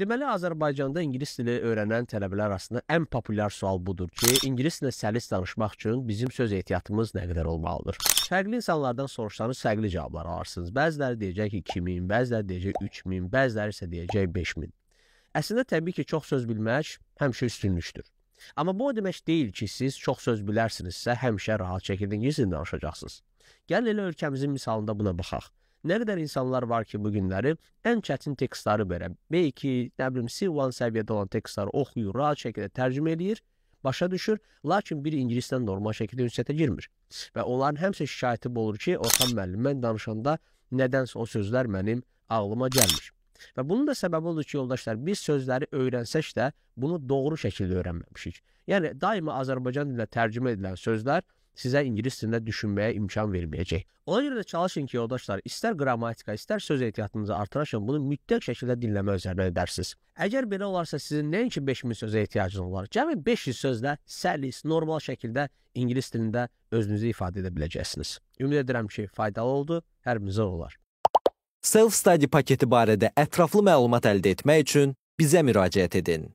Deməli Azərbaycanda ingilis dili öyrənən tələbələr arasında ən populyar sual budur ki, ingilis dilində səlis danışmaq üçün bizim söz ehtiyatımız nə qədər olmalıdır? Fərqli insanlardan soruşsanız fərqli cavablar alarsınız. Bəziləri deyəcək ki 2000, bəziləri deyəcək 3000, bəziləri isə deyəcək 5000. Əslində təbii ki, çox söz bilmək həmişə üstünlükdür. Amma bu o demək deyil ki, siz çox söz bilərsinizsə həmişə rahat şəkildə ingilis dilində danışacaqsınız. Gəlin elə ölkəmizin misalında buna baxaq. Nə qədər insanlar var ki, bu günləri ən çətin tekstları belə B2, nə bilim C1 səviyyədə olan tekstları oxuyur, rahat şəkildə tərcümə eləyir, başa düşür, lakin bir ingilisdən normal şəkildə ünsiyyətə girmir. Və onların həmişə şikayəti olur ki, Orxan müəllim mən danışanda nədənsə o sözlər mənim ağlıma gəlmir. Və bunun da səbəbi odur ki, yoldaşlar, biz sözləri öyrənsək də bunu doğru şəkildə öyrənməmişik. Yəni daima Azərbaycan dilində tərcümə edilən sözlər sizə ingilis dilində düşünməyə imkan verməyəcək. Ona görə də çalışın ki, yoldaşlar, istər qrammatika, istər söz ehtiyatınızı artıraşın, bunu mütləq şəkildə dinləmə üzərinə edərsiniz. Əgər belə olarsa, sizin nəinki 5000 sözə ehtiyacınız var, cəmi 500 sözlə səlis, normal şəkildə ingilis dilində özünüzü ifadə edə biləcəksiniz. Ümid edirəm ki, faydalı oldu, hər bizə olar. Self-study paketi barədə ətraflı məlumat əldə etmək üçün bizə müraciət edin.